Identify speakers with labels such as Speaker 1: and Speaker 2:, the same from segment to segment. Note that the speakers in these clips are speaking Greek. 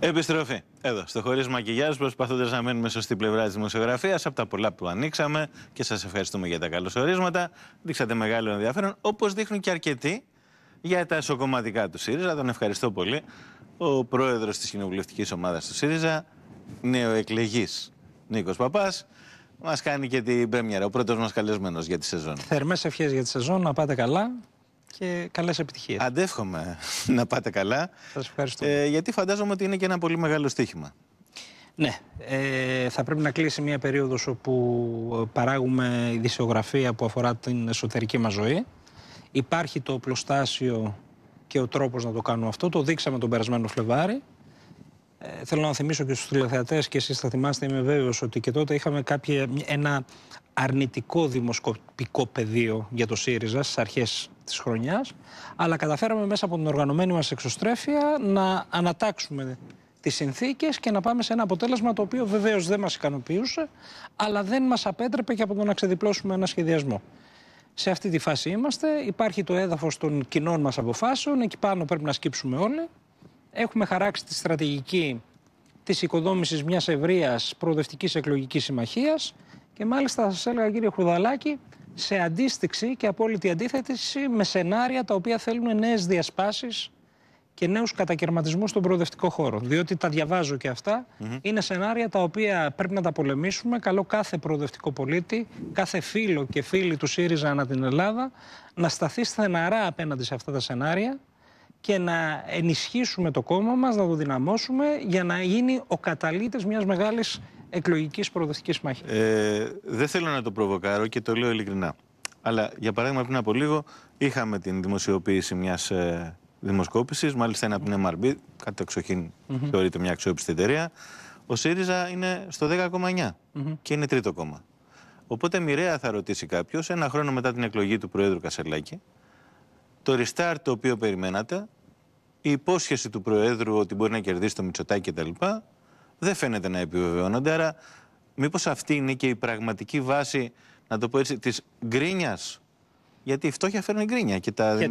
Speaker 1: Επιστροφή. Εδώ, στο χωρί μακιγιάζ, προσπαθώντας να μένουμε σωστή πλευρά της δημοσιογραφίας από τα πολλά που ανοίξαμε και σας ευχαριστούμε για τα καλωσορίσματα. Δείξατε μεγάλο ενδιαφέρον, όπως δείχνουν και αρκετοί για τα εσωκομματικά του ΣΥΡΙΖΑ. Τον ευχαριστώ πολύ. Ο πρόεδρος της κοινοβουλευτικής ομάδας του ΣΥΡΙΖΑ, νεοεκλεγής Νίκος Παπάς, μας κάνει και την πρέμιερα. Ο πρώτος μας καλεσμένος για τη σεζόν.
Speaker 2: Θερμές ευχές για τη σεζόν, να πάτε καλά και καλές επιτυχίες. Αντεύχομαι
Speaker 1: να πάτε καλά.
Speaker 2: Σας ευχαριστώ. Ε, γιατί φαντάζομαι
Speaker 1: ότι είναι και ένα πολύ μεγάλο στοίχημα.
Speaker 2: Ναι, ε, θα πρέπει να κλείσει μια περίοδος όπου ε, παράγουμε ειδησιογραφία που αφορά την εσωτερική μας ζωή. Υπάρχει το πλωστάσιο και ο τρόπος να το κάνουμε αυτό. Το δείξαμε τον περασμένο Φλεβάρι. Ε, θέλω να θυμίσω και στους τηλεθεατές και εσείς θα θυμάστε είμαι βέβαιος ότι και τότε είχαμε ένα αρνητικό δημοσκοπικό πεδίο για το ΣΥΡΙΖΑ στις αρχές της χρονιάς αλλά καταφέραμε μέσα από την οργανωμένη μας εξωστρέφεια να ανατάξουμε τις συνθήκες και να πάμε σε ένα αποτέλεσμα το οποίο βεβαίως δεν μας ικανοποιούσε αλλά δεν μας απέτρεπε και από το να ξεδιπλώσουμε ένα σχεδιασμό. Σε αυτή τη φάση είμαστε, υπάρχει το έδαφος των κοινών μας αποφάσεων, εκεί πάνω πρέπει να σκύψουμε όλοι έχουμε χαράξει τη στρατηγική της οικοδόμησης μιας ευρείας προοδευτικής εκλογικής συμμαχίας και μάλιστα σας έλεγα, κύριε Χουδαλάκη, σε αντίστοιξη και απόλυτη αντίθεση με σενάρια τα οποία θέλουν νέες διασπάσεις και νέους κατακαιρματισμούς στον προοδευτικό χώρο. Διότι τα διαβάζω και αυτα Είναι σενάρια τα οποία πρέπει να τα πολεμήσουμε. Καλό κάθε προοδευτικό πολίτη, κάθε φίλο και φίλη του ΣΥΡΙΖΑ ανά την Ελλάδα να σταθεί στεναρά απέναντι σε αυτά τα σενάρια και να ενισχύσουμε το κόμμα μας, να το δυναμώσουμε για να γίνει ο καταλήτης μιας μεγάλης εκλογικής προοδευτικής μάχης. Ε,
Speaker 1: δεν θέλω να το προβοκάρω και το λέω ειλικρινά. Αλλά για παράδειγμα πριν από λίγο είχαμε την δημοσιοποίηση μιας ε, δημοσκόπησης, μάλιστα ένα από την MRB, κάτι εξοχήν mm -hmm. θεωρείται μια αξιόπιστη εταιρεία. Ο ΣΥΡΙΖΑ είναι στο 10,9 mm -hmm. και είναι τρίτο κόμμα. Οπότε μοιραία θα ρωτήσει κάποιος, ένα χρόνο μετά την εκλογή του Προέδρου Κασελάκη, το restart το οποίο περιμένατε η υπόσχεση του Προέδρου ότι μπορεί να κερδίσει το Μητσοτάκι κτλ. δεν φαίνεται να επιβεβαιώνονται. Άρα, μήπως αυτή είναι και η πραγματική βάση, να το πω έτσι, της γκρίνιας. Γιατί η φτώχεια φέρνει γκρίνια και τα και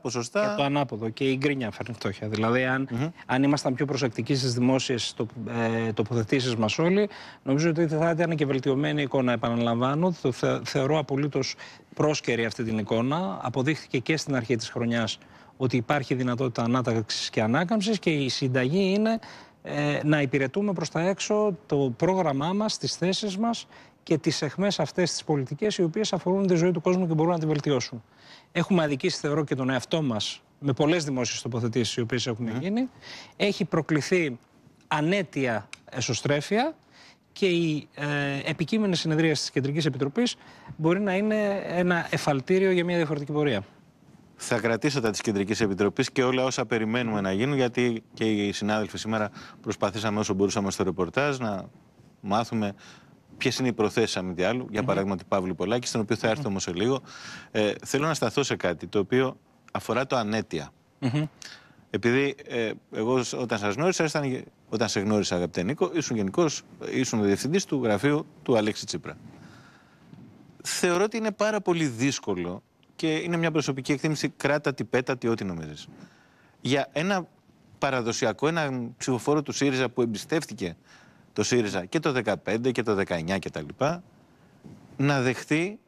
Speaker 2: ποσοστά. Και το ανάποδο. Και η γκρίνια φέρνει φτώχεια. Δηλαδή, αν, mm -hmm. αν ήμασταν πιο προσεκτικοί στις δημόσιες το, ε, τοποθετήσεις μας όλοι, νομίζω ότι θα ήταν και βελτιωμένη εικόνα. Επαναλαμβάνω, το θε, θεωρώ απολύτως πρόσκαιρη αυτή την εικόνα. Αποδείχθηκε και στην αρχή της χρονιάς ότι υπάρχει δυνατότητα ανάταξης και ανάκαμψης και η συνταγή είναι ε, να υπηρετούμε προς τα έξω το πρόγραμμά μας, τις θέσεις μας και τις αιχμές αυτές τις πολιτικές οι οποίες αφορούν τη ζωή του κόσμου και μπορούν να την βελτιώσουν. Έχουμε αδικήσει θεωρώ και τον εαυτό μας με πολλές δημόσιες τοποθετήσεις, οι οποίες έχουν ναι. γίνει. Έχει προκληθεί ανέτεια εσωστρέφεια και η ε, επικείμενη συνεδρία της Κεντρικής Επιτροπής μπορεί να είναι ένα εφαλτήριο για μια διαφορετική πορεία
Speaker 1: θα κρατήσω τα της Κεντρικής Επιτροπής και όλα όσα περιμένουμε να γίνουν, γιατί και οι συνάδελφοι σήμερα προσπαθήσαμε όσο μπορούσαμε στο ρεπορτάζ να μάθουμε ποιες είναι οι προθέσεις, αν μη άλλο, για παράδειγμα του Παύλου Πολάκη, στον οποίο θα έρθω όμως σε λίγο. Ε, θέλω να σταθώ σε κάτι το οποίο αφορά το ανέτεια. Επειδή ε, εγώ όταν σας γνώρισα, όταν σε γνώρισα, αγαπητέ Νίκο, ήσουν γενικός, ήσουν διευθυντής του γραφείου του Αλέξη Τσίπρα. Θεωρώ ότι είναι πάρα πολύ δύσκολο και είναι μια προσωπική εκτίμηση, κράτα τη πέτα τι ό,τι νομίζεις. Για ένα παραδοσιακό, ένα ψηφοφόρο του ΣΥΡΙΖΑ που εμπιστεύτηκε το ΣΥΡΙΖΑ και το 2015 και το 19 κτλ. να δεχτεί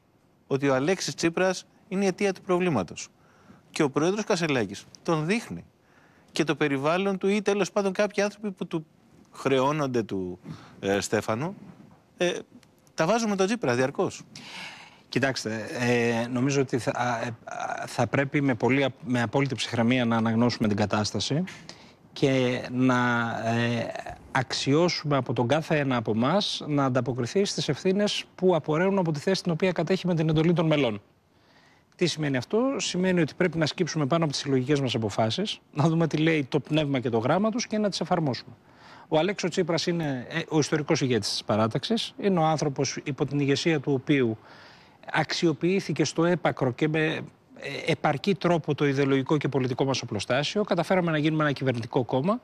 Speaker 1: ότι ο Αλέξης Τσίπρας είναι η αιτία του προβλήματος. Και ο πρόεδρος Κασελάκης τον δείχνει. Και το περιβάλλον του ή τέλος πάντων κάποιοι άνθρωποι που του χρεώνονται του ε, Στέφανου, ε, τα
Speaker 2: βάζουμε τον Τσίπρα διαρκώς. Κοιτάξτε, ε, νομίζω ότι θα, ε, θα πρέπει με, πολύ, με απόλυτη ψυχραιμία να αναγνώσουμε την κατάσταση και να ε, αξιώσουμε από τον κάθε ένα από εμά να ανταποκριθεί στις ευθύνες που απορρέουν από τη θέση την οποία κατέχει με την εντολή των μελών. Τι σημαίνει αυτό, Σημαίνει ότι πρέπει να σκύψουμε πάνω από τις συλλογικές μας αποφάσεις, να δούμε τι λέει το πνεύμα και το γράμμα τους και να τις εφαρμόσουμε. Ο Αλέξο Τσίπρας ε, είναι ο ιστορικός ηγέτης της παράταξης. Είναι ο άνθρωπος υπό την ηγεσία του οποίου αξιοποιήθηκε στο έπακρο και με ε, επαρκή τρόπο το ιδεολογικό και πολιτικό μας οπλοστάσιο. Καταφέραμε να γίνουμε ένα κυβερνητικό κόμμα.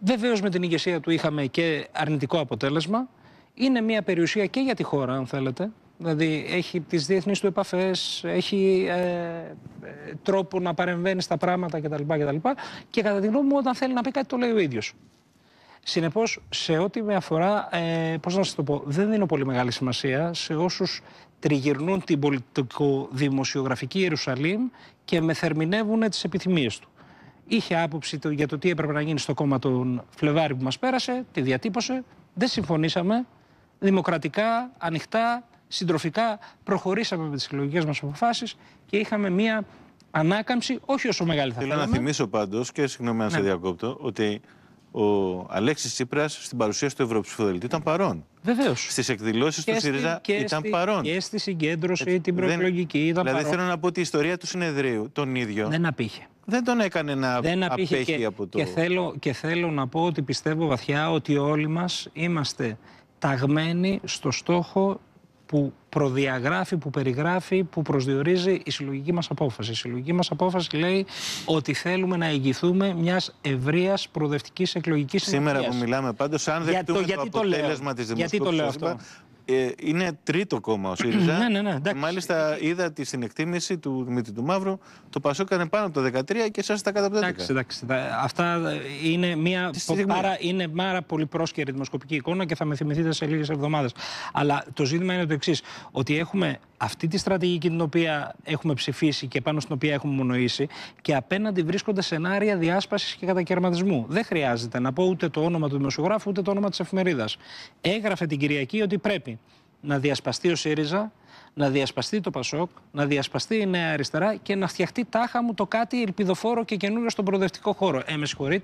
Speaker 2: Βεβαίως με την ηγεσία του είχαμε και αρνητικό αποτέλεσμα. Είναι μια περιουσία και για τη χώρα, αν θέλετε. Δηλαδή έχει τις διεθνείς του επαφές, έχει ε, ε, τρόπο να παρεμβαίνει στα πράγματα κτλ. Και κατά τη γνώμη μου όταν θέλει να πει κάτι το λέει ο ίδιος. Συνεπώς, σε ό,τι με αφορά, ε, πώς να σας το πω, δεν δίνω πολύ μεγάλη σημασία σε όσους τριγυρνούν την πολιτικο-δημοσιογραφική Ιερουσαλήμ και με θερμινεύουν τις επιθυμίες του. Είχε άποψη το, για το τι έπρεπε να γίνει στο κόμμα τον Φλεβάρι που μας πέρασε, τη διατύπωσε. Δεν συμφωνήσαμε. Δημοκρατικά, ανοιχτά, συντροφικά προχωρήσαμε με τις συλλογικές μας αποφάσεις και είχαμε μία ανάκαμψη, όχι όσο μεγάλη θα ήταν Θέλω να θυμίσω
Speaker 1: πάντως, και συγγνώμη αν ναι. σε διακόπτω, ότι ο Αλέξης Τσίπρας στην παρουσίαση του Ευρωψηφοδελτή ήταν παρόν. Βεβαίως. Στις εκδηλώσεις του ΣΥΡΙΖΑ ήταν στη,
Speaker 2: παρόν. Και στη συγκέντρωση την προεκλογική ήταν δηλαδή, θέλω να πω ότι η
Speaker 1: ιστορία του συνεδρίου τον ίδιο. Δεν απήχε. Δεν τον έκανε να απέχει από το. Και
Speaker 2: θέλω, και θέλω να πω ότι πιστεύω βαθιά ότι όλοι μας είμαστε ταγμένοι στο στόχο που προδιαγράφει, που περιγράφει, που προσδιορίζει η συλλογική μας απόφαση. Η συλλογική μας απόφαση λέει ότι θέλουμε να εγγυθούμε μιας ευρείας προοδευτικής εκλογικής Σήμερα που μιλάμε
Speaker 1: πάντως, αν δεχτούμε το, το, αποτέλεσμα το λέω. της ε, είναι τρίτο κόμμα ο ΣΥΡΙΖΑ. ναι, ναι, ναι, εντάξει. Μάλιστα είδα τη συνεκτίμηση του Δημήτρη του Μαύρου. Το Πασό έκανε πάνω από το 13 και εσά τα κάτω Εντάξει, εντάξει.
Speaker 2: Αυτά είναι μια πάρα, είναι πάρα πολύ πρόσκαιρη δημοσκοπική εικόνα και θα με θυμηθείτε σε λίγες εβδομάδες. Αλλά το ζήτημα είναι το εξής. Ότι έχουμε αυτή τη στρατηγική την οποία έχουμε ψηφίσει και πάνω στην οποία έχουμε μονοήσει και απέναντι βρίσκονται σενάρια διάσπασης και κατακαιρματισμού. Δεν χρειάζεται να πω ούτε το όνομα του δημοσιογράφου ούτε το όνομα της εφημερίδας. Έγραφε την Κυριακή ότι πρέπει να διασπαστεί ο ΣΥΡΙΖΑ, να διασπαστεί το ΠΑΣΟΚ, να διασπαστεί η Νέα Αριστερά και να φτιαχτεί τάχα μου το κάτι ελπιδοφόρο και καινούριο στον προοδευτικό χώρο. Ε, με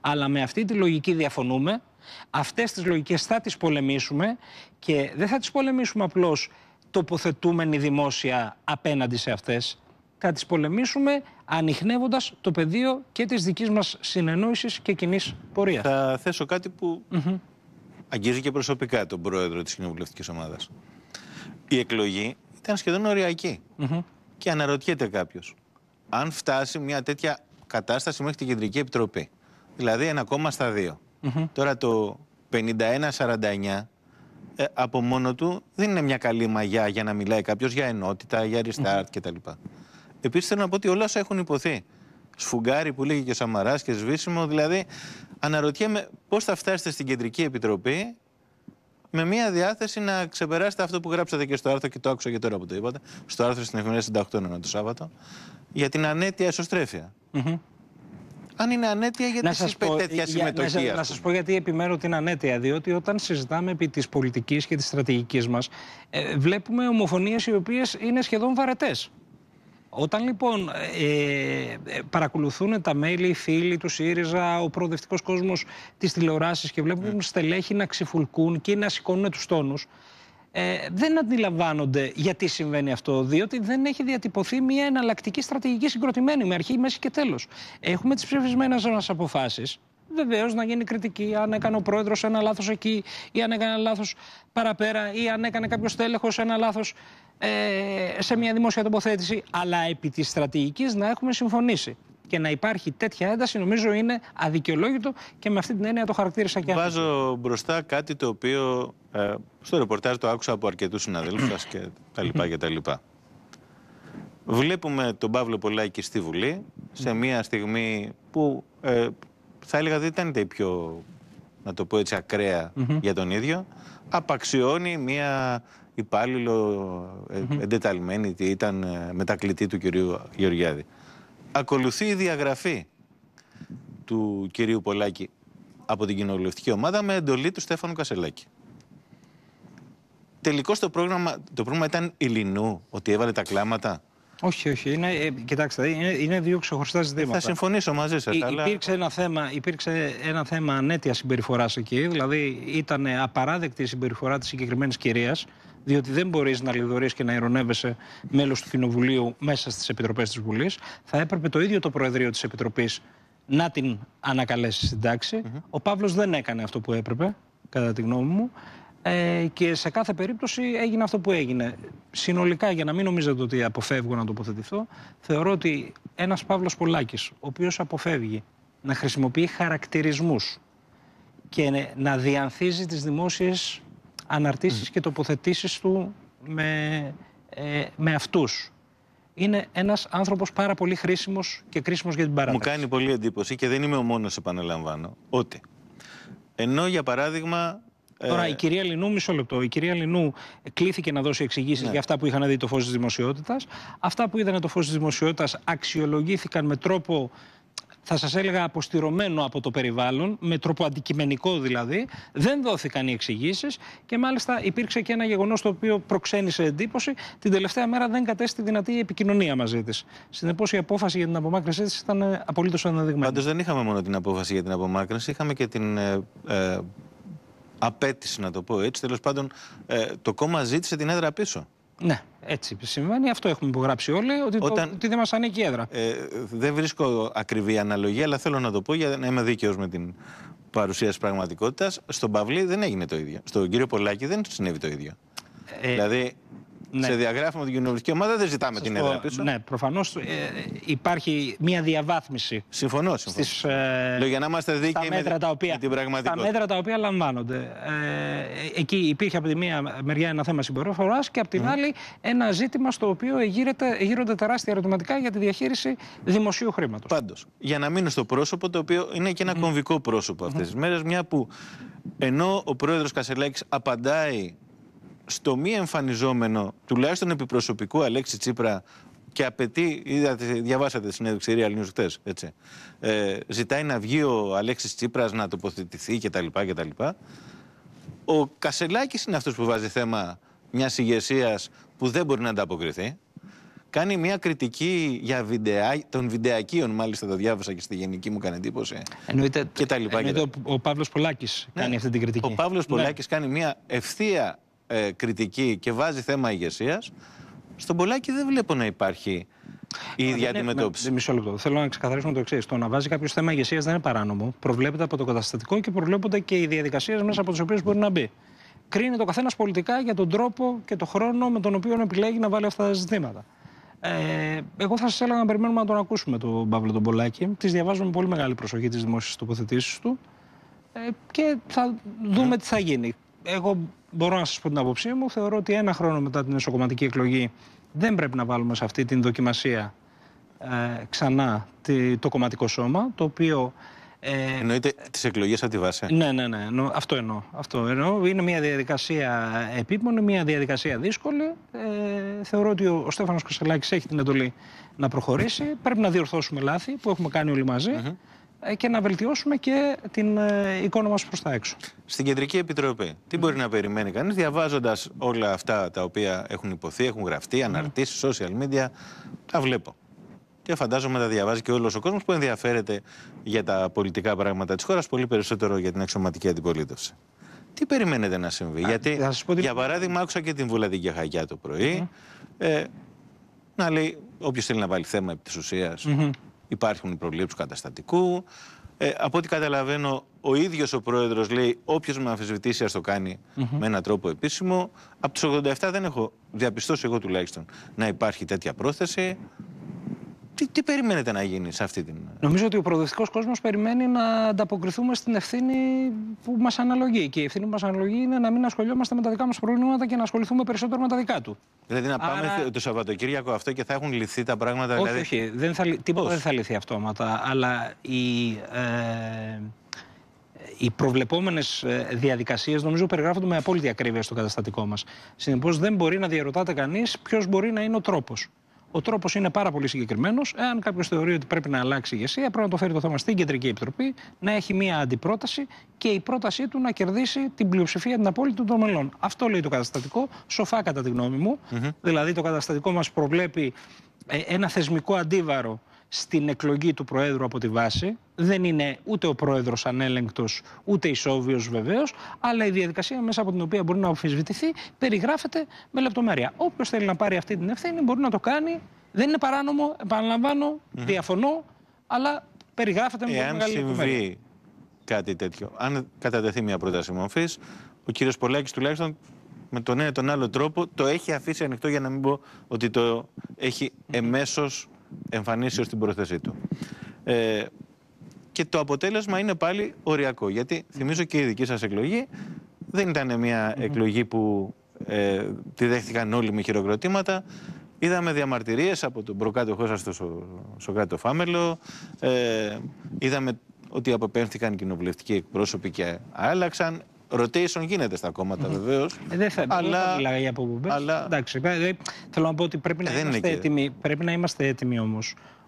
Speaker 2: αλλά με αυτή τη λογική διαφωνούμε. Αυτές τις λογικές θα τις πολεμήσουμε και δεν θα τις πολεμήσουμε απλώς τοποθετούμενοι δημόσια απέναντι σε αυτές. Θα τις πολεμήσουμε ανοιχνεύοντας το πεδίο και της δικής μας συνεννόησης και κοινής πορείας.
Speaker 1: Θα θέσω κάτι που αγγίζει και προσωπικά τον πρόεδρο της κοινοβουλευτικής ομάδας. Η εκλογή ήταν σχεδόν οριακή. Mm Και αναρωτιέται κάποιος, αν φτάσει μια τέτοια κατάσταση μέχρι την Κεντρική Επιτροπή, δηλαδή ένα κόμμα στα δύο, mm τώρα το 51-49 ε, από μόνο του δεν είναι μια καλή μαγιά για να μιλάει κάποιος για ενότητα, για restart mm-hmm. κτλ. Επίσης θέλω να πω ότι όλα όσα έχουν υποθεί. Σφουγγάρι που λέγει και ο Σαμαράς και σβήσιμο. Δηλαδή, αναρωτιέμαι πώς θα φτάσετε στην Κεντρική Επιτροπή με μια διάθεση να ξεπεράσετε αυτό που γράψατε και στο άρθρο και το άκουσα και τώρα που το είπατε. Στο άρθρο στην εφημερίδα 68 το Σάββατο για την ανέτεια αν είναι ανέτεια, γιατί σα πω τέτοια συμμετοχή. Να, να σας
Speaker 2: πω γιατί επιμένω την είναι ανέτεια. Διότι όταν συζητάμε επί της πολιτικής και της στρατηγικής μας, ε, βλέπουμε ομοφωνίες οι οποίες είναι σχεδόν βαρετές. Όταν λοιπόν ε, ε, παρακολουθούν τα μέλη, οι φίλοι του ΣΥΡΙΖΑ, ο προοδευτικός κόσμος της τηλεοράση και βλέπουν ναι. στελέχη να ξυφουλκούν και να σηκώνουν τους τόνους, ε, δεν αντιλαμβάνονται γιατί συμβαίνει αυτό. Διότι δεν έχει διατυπωθεί μια εναλλακτική στρατηγική συγκροτημένη με αρχή, μέση και τέλος. Έχουμε τις ψηφισμένες αποφάσεις. Βεβαίως να γίνει κριτική αν έκανε ο πρόεδρος ένα λάθος εκεί ή αν έκανε λάθος παραπέρα ή αν έκανε κάποιος τέλεχο ένα λάθος ε, σε μια δημόσια τοποθέτηση. Αλλά επί της στρατηγικής να έχουμε συμφωνήσει και να υπάρχει τέτοια ένταση νομίζω είναι αδικαιολόγητο και με αυτή την έννοια το χαρακτήρισα και
Speaker 1: Βάζω μπροστά κάτι το οποίο ε, στο ρεπορτάζ το άκουσα από αρκετούς συναδέλφους σας και τα λοιπά και τα λοιπά. Βλέπουμε τον Παύλο Πολάκη στη Βουλή σε μια στιγμή που ε, θα έλεγα δεν ήταν η πιο να το πω έτσι ακραία για τον ίδιο απαξιώνει μια υπάλληλο ε, εντεταλμένη ήταν ε, μετακλητή του κυρίου Γεωργιάδη ακολουθεί η διαγραφή του κυρίου Πολάκη από την κοινοβουλευτική ομάδα με εντολή του Στέφανου Κασελάκη. Τελικώ το πρόγραμμα, το πρόγραμμα ήταν Ελληνού, ότι έβαλε τα κλάματα.
Speaker 2: Όχι, όχι. Είναι, ε, κοιτάξτε, είναι, είναι δύο ξεχωριστά ε, ζητήματα. Θα συμφωνήσω μαζί σας. Ε, αλλά... Υπήρξε, ένα θέμα, υπήρξε ένα θέμα ανέτεια συμπεριφοράς εκεί. Δηλαδή, ήταν απαράδεκτη η συμπεριφορά της συγκεκριμένης κυρίας διότι δεν μπορείς να λιδωρεί και να ειρωνεύεσαι μέλος του Κοινοβουλίου μέσα στις επιτροπές της Βουλής. Θα έπρεπε το ίδιο το Προεδρείο της Επιτροπής να την ανακαλέσει στην τάξη. Ο Παύλος δεν έκανε αυτό που έπρεπε, κατά τη γνώμη μου. Ε, και σε κάθε περίπτωση έγινε αυτό που έγινε. Συνολικά, για να μην νομίζετε ότι αποφεύγω να τοποθετηθώ, θεωρώ ότι ένας Παύλος Πολάκης, ο οποίος αποφεύγει να χρησιμοποιεί χαρακτηρισμούς και να διανθίζει τις δημόσιες αναρτήσεις και τοποθετήσεις του με, ε, με αυτούς. Είναι ένας άνθρωπος πάρα πολύ χρήσιμος και κρίσιμος για την παράδοση.
Speaker 1: Μου κάνει πολύ εντύπωση και δεν είμαι ο μόνος, επαναλαμβάνω, ότι
Speaker 2: ενώ για παράδειγμα ε, Τώρα η κυρία Λινού, μισό λεπτό. Η κυρία Λινού κλήθηκε να δώσει εξηγήσεις ναι. για αυτά που είχαν δει το φως της δημοσιότητας. Αυτά που είδαν το φως της δημοσιότητας αξιολογήθηκαν με τρόπο θα σας έλεγα αποστηρωμένο από το περιβάλλον, με τρόπο αντικειμενικό δηλαδή, δεν δόθηκαν οι εξηγήσεις και μάλιστα υπήρξε και ένα γεγονός το οποίο προξένησε εντύπωση, την τελευταία μέρα δεν κατέστη δυνατή η επικοινωνία μαζί της. Συνεπώς η απόφαση για την απομάκρυνσή της ήταν ε, απολύτως αναδειγμένη.
Speaker 1: Πάντως δεν είχαμε μόνο την απόφαση για την απομάκρυνση, είχαμε και την... Ε, ε, απέτηση να το πω έτσι, τέλος πάντων το κόμμα ζήτησε την έδρα πίσω.
Speaker 2: Ναι, έτσι συμβαίνει. Αυτό έχουμε υπογράψει όλοι, ότι, το, δεν μας ανήκει η έδρα.
Speaker 1: Ε, δεν βρίσκω ακριβή αναλογία, αλλά θέλω να το πω για να είμαι δίκαιος με την παρουσία τη πραγματικότητας. Στον Παυλή δεν έγινε το ίδιο. Στον κύριο Πολάκη δεν συνέβη το ίδιο. Ε... Δηλαδή, ναι. σε διαγράφημα την κοινοβουλευτική ομάδα, δεν ζητάμε την έδρα πίσω. Ναι,
Speaker 2: προφανώς ε, υπάρχει μια διαβάθμιση. Συμφωνώ. συμφωνώ. Στις, ε, Λέω για να είμαστε δίκαιοι με, τα οποία, την πραγματικότητα. Τα μέτρα τα οποία λαμβάνονται. Ε, εκεί υπήρχε από τη μία μεριά ένα θέμα συμπεριφοράς και από την άλλη ένα ζήτημα στο οποίο εγείρεται, τεράστια ερωτηματικά για τη διαχείριση δημοσίου χρήματος. Πάντως,
Speaker 1: για να μείνω στο πρόσωπο, το οποίο είναι και ένα mm. κομβικό πρόσωπο αυτές mm. τις μέρες, μια που ενώ ο πρόεδρος Κασελέξ απαντάει στο μη εμφανιζόμενο, τουλάχιστον επιπροσωπικού Αλέξη Τσίπρα και απαιτεί, είδατε, διαβάσατε τη συνέντευξη Real News χτες, έτσι, ε, ζητάει να βγει ο Αλέξης Τσίπρας να τοποθετηθεί κτλ. κτλ. Ο Κασελάκης είναι αυτός που βάζει θέμα μιας ηγεσίας που δεν μπορεί να ανταποκριθεί. Κάνει μια κριτική για βιντεά, των βιντεακίων, μάλιστα το διάβασα και στη γενική μου κάνει εντύπωση.
Speaker 2: Εννοείται, και ο, ο Παύλος Πολάκης ναι, κάνει αυτή την κριτική. Ο Παύλος ναι. κάνει μια
Speaker 1: ευθεία ε, κριτική και βάζει θέμα ηγεσίας, στον Πολάκη δεν βλέπω να υπάρχει η ε, ίδια ναι, ναι, αντιμετώπιση. Ναι,
Speaker 2: μισό λεπτό. Θέλω να ξεκαθαρίσουμε το εξής. Το να βάζει κάποιος θέμα ηγεσίας δεν είναι παράνομο. Προβλέπεται από το καταστατικό και προβλέπονται και οι διαδικασίες μέσα από τις οποίες μπορεί να μπει. Κρίνει το καθένας πολιτικά για τον τρόπο και τον χρόνο με τον οποίο επιλέγει να βάλει αυτά τα ζητήματα. Ε, εγώ θα σας έλεγα να περιμένουμε να τον ακούσουμε τον Παύλο τον Πολάκη. της διαβάζουμε πολύ μεγάλη προσοχή τις δημόσιες τοποθετήσεις του ε, και θα δούμε τι θα γίνει. Εγώ μπορώ να σας πω την άποψή μου. Θεωρώ ότι ένα χρόνο μετά την εσωκομματική εκλογή δεν πρέπει να βάλουμε σε αυτή την δοκιμασία ε, ξανά τη, το κομματικό σώμα, το οποίο. Ε, Εννοείται τις εκλογές από τη βάση. Ναι, ναι, ναι. αυτό εννοώ. Αυτό εννοώ. Είναι μια διαδικασία επίπονη, μια διαδικασία δύσκολη. Ε, θεωρώ ότι ο, ο Στέφανος Κασελάκης έχει την εντολή να προχωρήσει. Πρέπει να διορθώσουμε λάθη που έχουμε κάνει όλοι μαζί. Ε, και να βελτιώσουμε και την ε, εικόνα μας προς τα έξω.
Speaker 1: Στην Κεντρική Επιτροπή, τι ναι. μπορεί να περιμένει κανείς διαβάζοντας όλα αυτά τα οποία έχουν υποθεί, έχουν γραφτεί, ναι. αναρτήσεις, social media, τα βλέπω. Και φαντάζομαι τα διαβάζει και όλος ο κόσμος που ενδιαφέρεται για τα πολιτικά πράγματα της χώρας, πολύ περισσότερο για την εξωματική αντιπολίτευση. Τι περιμένετε να συμβεί, Γιατί, για παράδειγμα, άκουσα και την Βουλαδική Χαγιά το πρωί ναι. ε, να λέει: Όποιος θέλει να βάλει θέμα επί της ουσίας, υπάρχουν του καταστατικού. Ε, από ό,τι καταλαβαίνω, ο ίδιος ο πρόεδρος λέει: όποιος με αμφισβητήσει, ας το κάνει με έναν τρόπο επίσημο. Από τους 87 δεν έχω διαπιστώσει, εγώ τουλάχιστον, να υπάρχει τέτοια πρόθεση
Speaker 2: τι, τι περιμένετε να γίνει σε αυτή την. Νομίζω ότι ο προοδευτικός κόσμος περιμένει να ανταποκριθούμε στην ευθύνη που μας αναλογεί. Και η ευθύνη που μας αναλογεί είναι να μην ασχολιόμαστε με τα δικά μας προβλήματα και να ασχοληθούμε περισσότερο με τα δικά του.
Speaker 1: Δηλαδή να πάμε το Σαββατοκύριακο αυτό και θα έχουν λυθεί τα πράγματα. Όχι, δηλαδή... όχι.
Speaker 2: Δεν θα, τίποτα δεν θα λυθεί αυτόματα. Αλλά η. Ε, οι προβλεπόμενες ε, διαδικασίες νομίζω περιγράφονται με απόλυτη ακρίβεια στο καταστατικό μας. Συνεπώς, δεν μπορεί να διαρωτάται κανείς ποιος μπορεί να είναι ο τρόπος. Ο τρόπος είναι πάρα πολύ συγκεκριμένος. Εάν κάποιος θεωρεί ότι πρέπει να αλλάξει η ηγεσία, πρέπει να το φέρει το θέμα στην Κεντρική Επιτροπή, να έχει μία αντιπρόταση και η πρότασή του να κερδίσει την πλειοψηφία την απόλυτη των μελών. Αυτό λέει το καταστατικό, σοφά κατά τη γνώμη μου. Δηλαδή, το καταστατικό μας προβλέπει ε, ένα θεσμικό αντίβαρο στην εκλογή του Προέδρου από τη βάση. Δεν είναι ούτε ο Πρόεδρος ανέλεγκτος, ούτε ισόβιος βεβαίως, αλλά η διαδικασία μέσα από την οποία μπορεί να αμφισβητηθεί περιγράφεται με λεπτομέρεια. Όποιος θέλει να πάρει αυτή την ευθύνη μπορεί να το κάνει. Δεν είναι παράνομο, επαναλαμβάνω, διαφωνώ, αλλά περιγράφεται με Εάν μεγάλη συμβεί
Speaker 1: κάτι τέτοιο, αν κατατεθεί μια πρόταση μορφής, ο κ. Πολάκης τουλάχιστον με τον ένα τον άλλο τρόπο το έχει αφήσει ανοιχτό για να μην πω ότι το έχει εμέσως εμφανίσει ως την πρόθεσή του. Ε, και το αποτέλεσμα είναι πάλι οριακό, γιατί θυμίζω και η δική σας εκλογή δεν ήταν μια εκλογή που ε, τη δέχτηκαν όλοι με χειροκροτήματα. Είδαμε διαμαρτυρίες από τον προκάτοχό σας, τον Φάμελο. Ε, είδαμε ότι αποπέμφθηκαν κοινοβουλευτικοί εκπρόσωποι και άλλαξαν. Rotation γίνεται στα κόμματα βεβαίως. Ε,
Speaker 2: δεν θα αλλά... μιλάγα για αποπομπέ. Αλλά... Εντάξει, ε, θέλω να πω ότι πρέπει να, είμαστε, έτοιμοι, πρέπει να είμαστε έτοιμοι όμως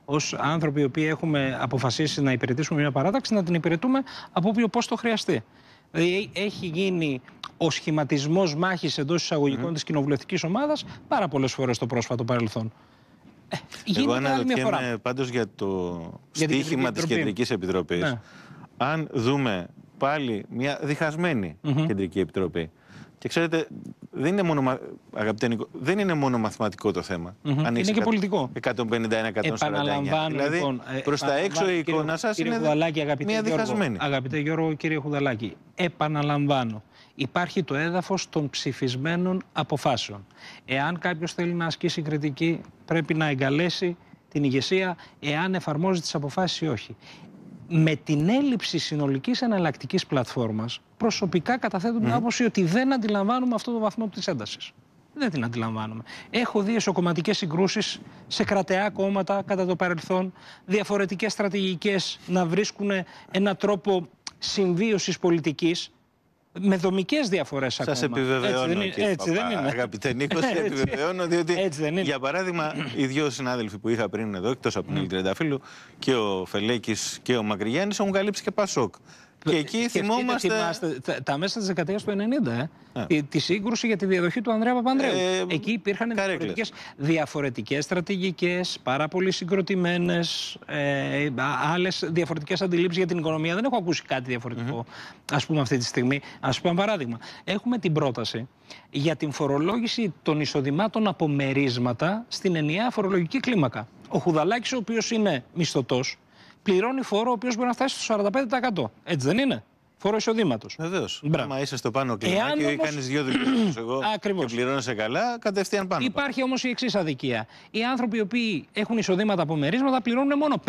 Speaker 2: ως άνθρωποι οι οποίοι έχουμε αποφασίσει να υπηρετήσουμε μια παράταξη, να την υπηρετούμε από όποιο πώς το χρειαστεί. Δηλαδή έχει γίνει ο σχηματισμός μάχης εντός εισαγωγικών mm. της κοινοβουλευτικής ομάδας πάρα πολλές φορές στο πρόσφατο παρελθόν.
Speaker 1: Ε, γίνεται Εγώ αναρωτιέμαι Πάντως για το για στίχημα τη Κεντρικής Επιτροπής, ναι. αν δούμε πάλι μια διχασμένη κεντρική επιτροπή. Και ξέρετε, δεν είναι μόνο, Νικό, δεν είναι μόνο μαθηματικό το θέμα. Αν είναι και πολιτικό. 151-149. Δηλαδή, λοιπόν, ε, προς τα έξω η εικόνα σας είναι μια διχασμένη.
Speaker 2: Αγαπητέ Γιώργο, κύριε Χουδαλάκη, επαναλαμβάνω. Υπάρχει το έδαφος των ψηφισμένων αποφάσεων. Εάν κάποιος θέλει να ασκήσει κριτική, πρέπει να εγκαλέσει την ηγεσία εάν εφαρμόζει τις αποφάσεις ή όχι με την έλλειψη συνολικής εναλλακτικής πλατφόρμας, προσωπικά καταθέτω την άποψη ότι δεν αντιλαμβάνουμε αυτό το βαθμό της έντασης. Δεν την αντιλαμβάνουμε. Έχω δει εσωκομματικές συγκρούσεις σε κρατεά κόμματα κατά το παρελθόν, διαφορετικές στρατηγικές να βρίσκουν ένα τρόπο συμβίωσης πολιτικής με δομικές διαφορές ακόμα. Σα επιβεβαιώνω. Έτσι, κύριε δεν είναι. Αγαπητέ Νίκος, επιβεβαιώνω, διότι έτσι δεν είναι. για
Speaker 1: παράδειγμα, οι δύο συνάδελφοι που είχα πριν εδώ, εκτός από τον Νίκο ναι. και ο Φελέκης και ο Μακριγιάννη, έχουν καλύψει και Πασόκ. Και εκεί θυμόμαστε. Θυμάστε,
Speaker 2: τα, μέσα της δεκαετίας του 90, ε, ναι. τη σύγκρουση για τη διαδοχή του Ανδρέα Παπανδρέου. Ε, εκεί υπήρχαν διαφορετικές διαφορετικές στρατηγικές, πάρα πολύ συγκροτημένες, ε, άλλες διαφορετικές αντιλήψεις για την οικονομία. Δεν έχω ακούσει κάτι διαφορετικό, ας πούμε, αυτή τη στιγμή. Ας πούμε, παράδειγμα. Έχουμε την πρόταση για την φορολόγηση των εισοδημάτων από μερίσματα στην ενιαία φορολογική κλίμακα. Ο Χουδαλάκης, ο οποίος είναι μισθωτός, πληρώνει φόρο ο οποίος μπορεί να φτάσει στο 45%. Έτσι δεν είναι. Φόρο εισοδήματος. Βεβαίως. Αν είσαι στο πάνω κλιμάκι όμως... ή κάνεις δύο δουλειές εγώ Ακριβώς. και πληρώνεσαι καλά, κατευθείαν πάνω. Υπάρχει όμως η εξής αδικία. Οι άνθρωποι οι οποίοι έχουν εισοδήματα από μερίσματα πληρώνουν μόνο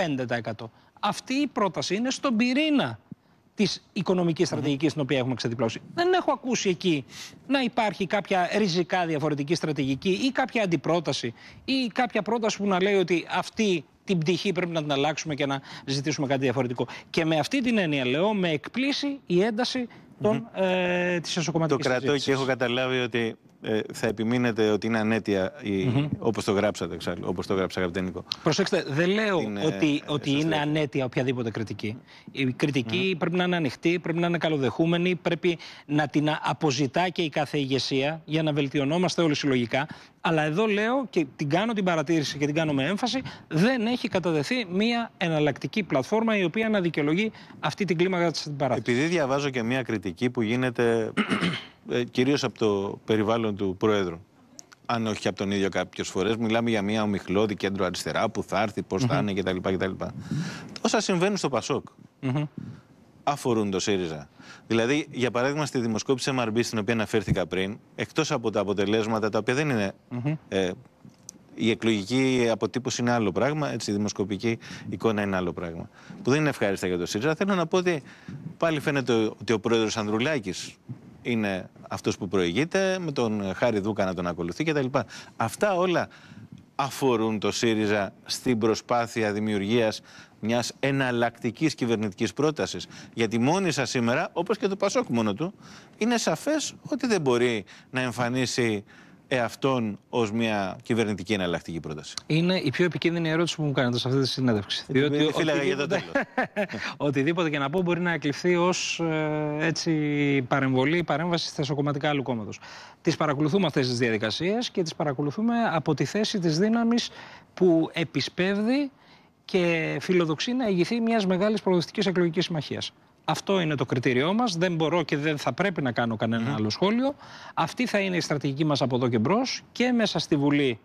Speaker 2: 5%. Αυτή η πρόταση είναι στον πυρήνα της οικονομικής στρατηγικής mm. την οποία έχουμε ξεδιπλώσει. Δεν έχω ακούσει εκεί να υπάρχει κάποια ριζικά διαφορετική στρατηγική ή κάποια αντιπρόταση ή κάποια πρόταση που να λέει ότι αυτή την πτυχή πρέπει να την αλλάξουμε και να ζητήσουμε κάτι διαφορετικό. Και με αυτή την έννοια λέω, με εκπλήσει η ένταση mm της Το κρατώ και έχω
Speaker 1: καταλάβει ότι ε, θα επιμείνετε ότι είναι ανέτεια η... όπως το γράψατε εξάλλου, όπως το γράψα αγαπητέ Νίκο.
Speaker 2: Προσέξτε, δεν λέω ε, ότι, ε, ότι είναι ανέτεια οποιαδήποτε κριτική. Η κριτικη πρέπει να είναι ανοιχτή, πρέπει να είναι καλοδεχούμενη, πρέπει να την αποζητά και η κάθε ηγεσία για να βελτιωνόμαστε όλοι συλλογικά. Αλλά εδώ λέω και την κάνω την παρατήρηση και την κάνω με έμφαση, δεν έχει καταδεθεί μια εναλλακτική πλατφόρμα η οποία να δικαιολογεί αυτή την κλίμακα της παράτησης.
Speaker 1: Επειδή διαβάζω και μια κριτική που γίνεται Κυρίω ε, κυρίως από το περιβάλλον του Πρόεδρου. Αν όχι από τον ίδιο κάποιες φορές, μιλάμε για μια ομιχλώδη κέντρο αριστερά που θα έρθει, πώς θα είναι κτλ. κτλ. Όσα συμβαίνουν στο Πασόκ αφορούν το ΣΥΡΙΖΑ. Δηλαδή, για παράδειγμα, στη δημοσκόπηση MRB στην οποία αναφέρθηκα πριν, εκτός από τα αποτελέσματα τα οποία δεν είναι. Ε, η εκλογική αποτύπωση είναι άλλο πράγμα, έτσι, η δημοσκοπική εικόνα είναι άλλο πράγμα. Που δεν είναι ευχάριστα για το ΣΥΡΙΖΑ. Θέλω να πω ότι πάλι φαίνεται ότι ο πρόεδρος Ανδρουλάκης είναι αυτός που προηγείται, με τον Χάρη Δούκα να τον ακολουθεί κτλ. Αυτά όλα αφορούν το ΣΥΡΙΖΑ στην προσπάθεια δημιουργίας μιας εναλλακτικής κυβερνητικής πρότασης. Γιατί μόνοι σας σήμερα, όπως και το Πασόκ μόνο του, είναι σαφές ότι δεν μπορεί να εμφανίσει εαυτόν ως μια κυβερνητική εναλλακτική πρόταση.
Speaker 2: Είναι η πιο επικίνδυνη ερώτηση που μου κάνετε σε αυτή τη συνέντευξη. Διότι ο, για το οτιδήποτε και να πω μπορεί να εκλειφθεί ως ε, παρεμβολή ή παρέμβαση στα εσωκομματικά άλλου κόμματος. Τις παρακολουθούμε αυτές τις διαδικασίες και τις παρακολουθούμε από τη θέση της δύναμης που επισπεύδει και φιλοδοξεί να ηγηθεί μιας μεγάλης προοδευτικής εκλογικής συμμαχίας. Αυτό είναι το κριτήριό μας. Δεν μπορώ και δεν θα πρέπει να κάνω κανένα άλλο σχόλιο. Αυτή θα είναι η στρατηγική μας από εδώ και μπρος και μέσα στη Βουλή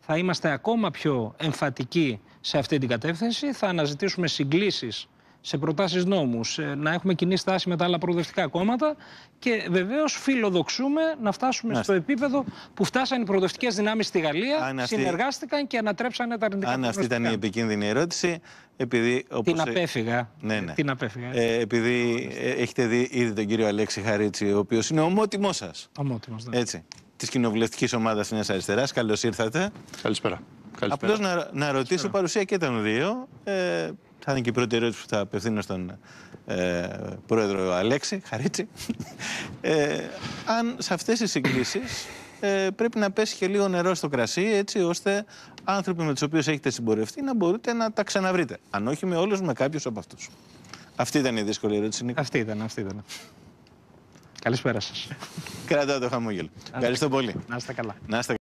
Speaker 2: θα είμαστε ακόμα πιο εμφατικοί σε αυτή την κατεύθυνση. Θα αναζητήσουμε συγκλήσεις σε προτάσεις νόμους, ε, να έχουμε κοινή στάση με τα άλλα προοδευτικά κόμματα και βεβαίως φιλοδοξούμε να φτάσουμε στο επίπεδο που φτάσαν οι προοδευτικές δυνάμεις στη Γαλλία, συνεργάστηκαν και ανατρέψανε τα αρνητικά Αν αυτή ήταν η
Speaker 1: επικίνδυνη ερώτηση, επειδή. Όπως... Την απέφυγα. Ναι, ναι. Την απέφυγα. Ε, επειδή ε, έχετε δει ήδη τον κύριο Αλέξη Χαρίτσι, ο οποίος είναι ομότιμό σας. Ομότιμος, ναι. Έτσι. Της κοινοβουλευτικής ομάδας Νέας Αριστεράς. Καλώς ήρθατε. Καλησπέρα. Καλησπέρα. Απλώς να, να ρωτήσω, παρουσία και των δύο. Ε, θα είναι και η πρώτη ερώτηση που θα απευθύνω στον ε, πρόεδρο Αλέξη, Χαρίτσι. Ε, αν σε αυτές τις συγκλήσεις ε, πρέπει να πέσει και λίγο νερό στο κρασί, έτσι ώστε άνθρωποι με τους οποίους έχετε συμπορευτεί να μπορείτε να τα ξαναβρείτε. Αν όχι με όλους, με κάποιους από αυτούς. Αυτή ήταν η δύσκολη ερώτηση, Νίκο. Αυτή ήταν, αυτή ήταν. Καλησπέρα σας. Κρατάω το χαμόγελο. Ευχαριστώ πολύ. Να είστε καλά.